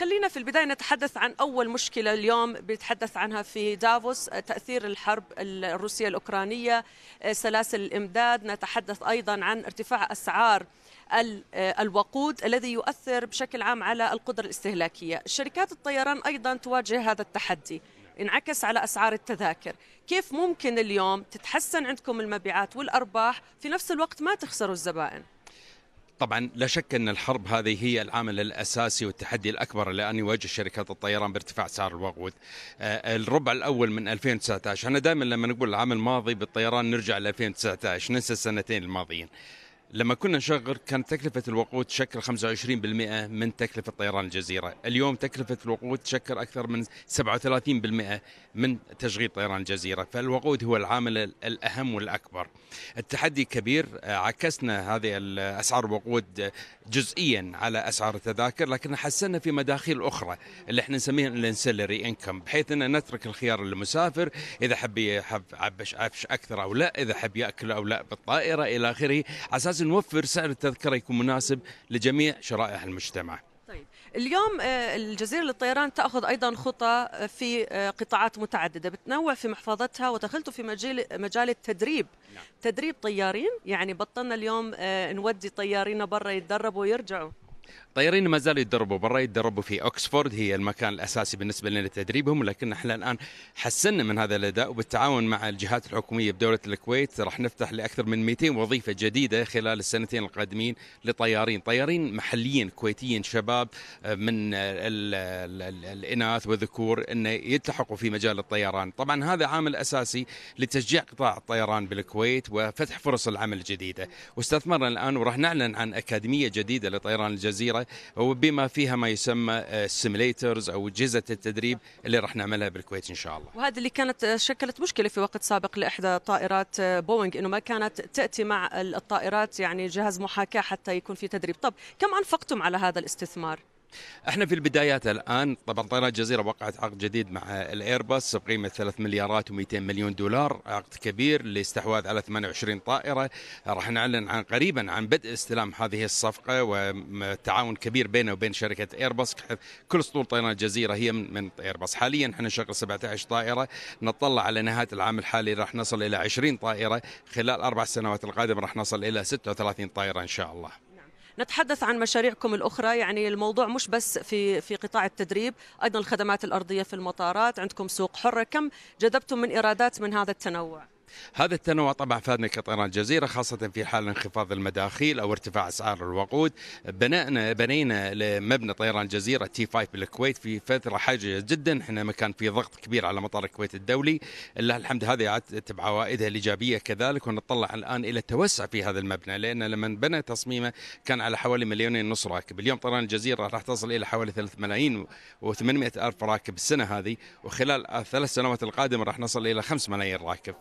خلينا في البداية نتحدث عن أول مشكلة اليوم بيتحدث عنها في دافوس آه، تأثير الحرب الروسية الأوكرانية آه، سلاسل الإمداد نتحدث أيضا عن ارتفاع أسعار آه، الوقود الذي يؤثر بشكل عام على القدرة الاستهلاكية شركات الطيران أيضا تواجه هذا التحدي انعكس على أسعار التذاكر كيف ممكن اليوم تتحسن عندكم المبيعات والأرباح في نفس الوقت ما تخسروا الزبائن طبعا لا شك ان الحرب هذه هي العامل الاساسي والتحدي الاكبر الان يواجه شركات الطيران بارتفاع سعر الوقود. آه، الربع الاول من 2019 انا دائما لما نقول العام الماضي بالطيران نرجع ل 2019 ننسى السنتين الماضيين. لما كنا نشغل كانت تكلفة الوقود تشكل 25% من تكلفة طيران الجزيرة اليوم تكلفة الوقود تشكل أكثر من 37% من تشغيل طيران الجزيرة فالوقود هو العامل الأهم والأكبر التحدي كبير آه، عكسنا هذه أسعار الوقود جزئيا على أسعار التذاكر لكن حسنا في مداخيل أخرى اللي احنا نسميها الانسلري انكم بحيث أن نترك الخيار للمسافر إذا حب عفش أكثر أو لا إذا حب يأكل أو لا بالطائرة إلى آخره على أساس نوفر سعر التذكرة يكون مناسب لجميع شرائح المجتمع طيب اليوم آه، الجزيرة للطيران تأخذ أيضا خطى آه، في آه، قطاعات متعددة بتنوع في محفظتها ودخلت في مجال مجال التدريب نعم. تدريب طيارين يعني بطلنا اليوم نودي طيارين برا يتدربوا ويرجعوا طيارين ما زالوا يتدربوا برا يتدربوا في اوكسفورد هي المكان الاساسي بالنسبه لنا لتدريبهم لكن احنا الان حسنا من هذا الاداء وبالتعاون مع الجهات الحكوميه بدوله الكويت راح نفتح لاكثر من 200 وظيفه جديده خلال السنتين القادمين لطيارين، طيارين محليين كويتيين شباب آه، من الاناث والذكور انه يلتحقوا في مجال الطيران، طبعا هذا عامل اساسي لتشجيع قطاع الطيران بالكويت وفتح فرص العمل الجديده، واستثمرنا الان وراح نعلن عن اكاديميه جديده لطيران الجزيره الجزيره وبما فيها ما يسمى السيميليترز آه، او اجهزه التدريب اللي راح نعملها بالكويت ان شاء الله. وهذا اللي كانت آه، شكلت مشكله في وقت سابق لاحدى طائرات آه، بوينغ انه ما كانت تاتي مع الطائرات يعني جهاز محاكاه حتى يكون في تدريب، طب كم انفقتم على هذا الاستثمار؟ احنا في البدايات الان طبعا طيران الجزيره وقعت عقد جديد مع الايرباص بقيمه 3 مليارات و200 مليون دولار عقد كبير للاستحواذ على 28 طائره راح نعلن عن قريبا عن بدء استلام هذه الصفقه وتعاون كبير بينه وبين شركه ايرباص كل سطول طيران الجزيره هي من ايرباص حاليا احنا نشغل 17 طائره نطلع على نهايه العام الحالي راح نصل الى 20 طائره خلال اربع سنوات القادمه راح نصل الى 36 طائره ان شاء الله نتحدث عن مشاريعكم الأخرى يعني الموضوع مش بس في في قطاع التدريب أيضا الخدمات الأرضية في المطارات عندكم سوق حرة كم جذبتم من إيرادات من هذا التنوع هذا التنوع طبعا فادنا كطيران الجزيرة خاصة في حال انخفاض المداخيل أو ارتفاع أسعار الوقود بنينا بنينا مبنى طيران الجزيرة تي 5 بالكويت في فترة حاجة جدا احنا مكان في ضغط كبير على مطار الكويت الدولي لله الحمد هذه عادت بعوائدها الإيجابية كذلك ونطلع الآن إلى التوسع في هذا المبنى لأن لما بنى تصميمه كان على حوالي مليونين ونص راكب اليوم طيران الجزيرة راح تصل إلى حوالي 3 ملايين و800 ألف راكب السنة هذه وخلال الثلاث سنوات القادمة راح نصل إلى 5 ملايين راكب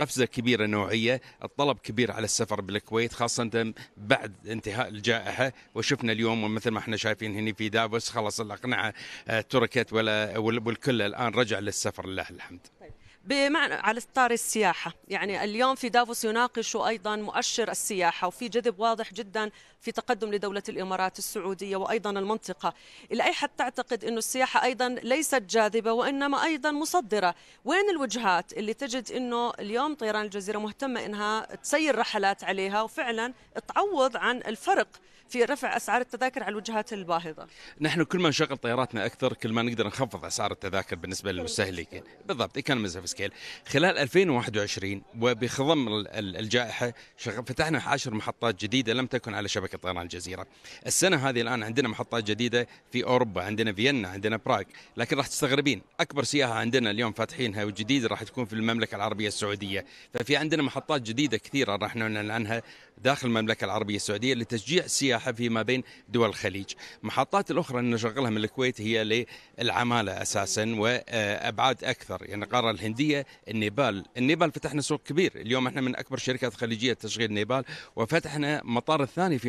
قفزه كبيره نوعيه، الطلب كبير على السفر بالكويت خاصه بعد انتهاء الجائحه وشفنا اليوم ومثل ما احنا شايفين هنا في دافوس خلاص الاقنعه آه، تركت ولا والكل الان رجع للسفر لله الحمد. طيب. بمعنى على اطار السياحه، يعني اليوم في دافوس يناقشوا ايضا مؤشر السياحه وفي جذب واضح جدا في تقدم لدوله الامارات السعوديه وايضا المنطقه، الى اي حد تعتقد انه السياحه ايضا ليست جاذبه وانما ايضا مصدره، وين الوجهات اللي تجد انه اليوم طيران الجزيره مهتمه انها تسير رحلات عليها وفعلا تعوض عن الفرق في رفع اسعار التذاكر على الوجهات الباهظه. نحن كل ما نشغل طياراتنا اكثر كل ما نقدر نخفض اسعار التذاكر بالنسبه للمستهلكين، بالضبط ايكونوميز اوف سكيل خلال 2021 وبخضم الجائحة فتحنا 10 محطات جديدة لم تكن على شبكة طيران الجزيرة السنة هذه الآن عندنا محطات جديدة في أوروبا عندنا فيينا عندنا براغ لكن راح تستغربين أكبر سياحة عندنا اليوم فاتحينها وجديدة راح تكون في المملكة العربية السعودية ففي عندنا محطات جديدة كثيرة راح نعلن عنها داخل المملكة العربية السعودية لتشجيع السياحة فيما بين دول الخليج محطات الأخرى اللي نشغلها من الكويت هي للعمالة أساسا وأبعاد أكثر يعني القارة الهندية النيبال النيبال فتحنا سوق كبير اليوم احنا من أكبر شركات خليجية تشغيل نيبال وفتحنا مطار الثاني في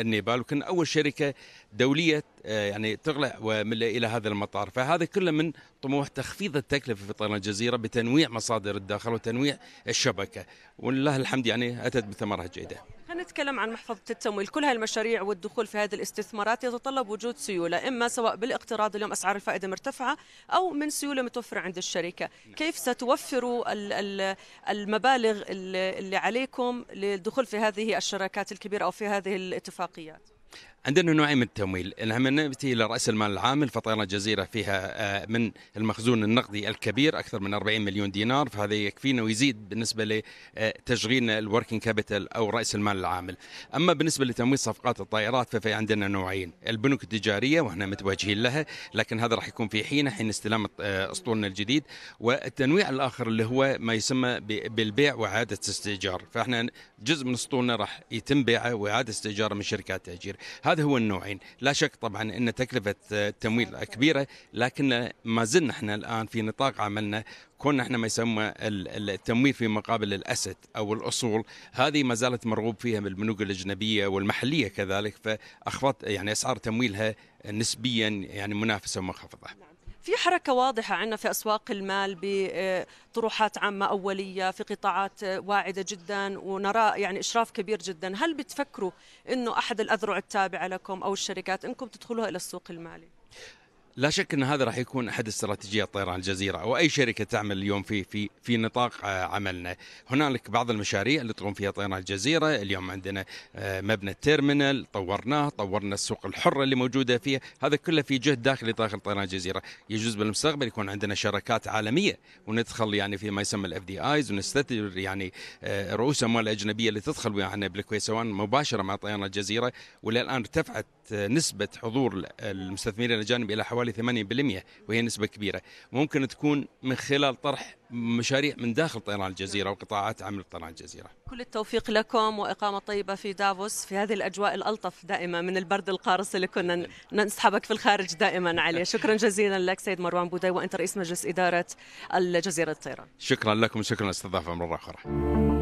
النيبال وكنا أول شركة دولية آه، يعني تقلع ومن الى هذا المطار، فهذا كله من طموح تخفيض التكلفه في طيران الجزيره بتنويع مصادر الدخل وتنويع الشبكه، ولله الحمد يعني اتت بثمرها جيده. خلينا نتكلم عن محفظه التمويل، كل هالمشاريع والدخول في هذه الاستثمارات يتطلب وجود سيوله، اما سواء بالاقتراض اليوم اسعار الفائده مرتفعه او من سيوله متوفره عند الشركه، نعم. كيف ستوفروا المبالغ اللي عليكم للدخول في هذه الشراكات الكبيره او في هذه الاتفاقيات؟ عندنا نوعين من التمويل لما نأتي إلى رأس المال العام الفطيرة الجزيرة فيها آه، من المخزون النقدي الكبير أكثر من 40 مليون دينار فهذا يكفينا ويزيد بالنسبة لتشغيلنا آه، الوركينج كابيتال أو رأس المال العامل أما بالنسبة لتمويل صفقات الطائرات ففي عندنا نوعين البنوك التجارية وهنا متوجهين لها لكن هذا راح يكون في حين حين استلام آه، أسطولنا الجديد والتنويع الآخر اللي هو ما يسمى بالبيع وإعادة استئجار فإحنا جزء من أسطولنا راح يتم بيعه وإعادة استئجاره من شركات تأجير هذا هذا هو النوعين لا شك طبعا ان تكلفه آه، التمويل كبيره لكن ما زلنا احنا الان في نطاق عملنا كنا احنا ما يسمى التمويل في مقابل الاسد او الاصول هذه ما زالت مرغوب فيها من البنوك الاجنبيه والمحليه كذلك فاخفض يعني اسعار تمويلها نسبيا يعني منافسه ومنخفضه. نعم. في حركة واضحة عندنا في أسواق المال بطروحات عامة أولية في قطاعات واعدة جدا ونرى يعني إشراف كبير جدا هل بتفكروا أنه أحد الأذرع التابعة لكم أو الشركات أنكم تدخلوها إلى السوق المالي؟ لا شك ان هذا راح يكون احد استراتيجيات طيران الجزيره واي شركه تعمل اليوم في في في نطاق آه، عملنا. هنالك بعض المشاريع اللي تقوم فيها طيران الجزيره، اليوم عندنا آه، مبنى التيرمينال طورناه، طورنا السوق الحره اللي موجوده فيه، هذا كله في جهد داخلي داخل طيران الجزيره، يجوز بالمستقبل يكون عندنا شراكات عالميه وندخل يعني في ما يسمى الاف دي ايز ونستثمر يعني آه، رؤوس اموال اجنبيه اللي تدخل ويانا بالكويت سواء مباشره مع طيران الجزيره والى الان ارتفعت نسبة حضور المستثمرين الأجانب إلى حوالي 8% وهي نسبة كبيرة ممكن تكون من خلال طرح مشاريع من داخل طيران الجزيرة وقطاعات عمل طيران الجزيرة كل التوفيق لكم وإقامة طيبة في دافوس في هذه الأجواء الألطف دائما من البرد القارص اللي كنا نسحبك في الخارج دائما عليه شكرا جزيلا لك سيد مروان بودي وأنت رئيس مجلس إدارة الجزيرة الطيران شكرا لكم شكرا استضافة مرة أخرى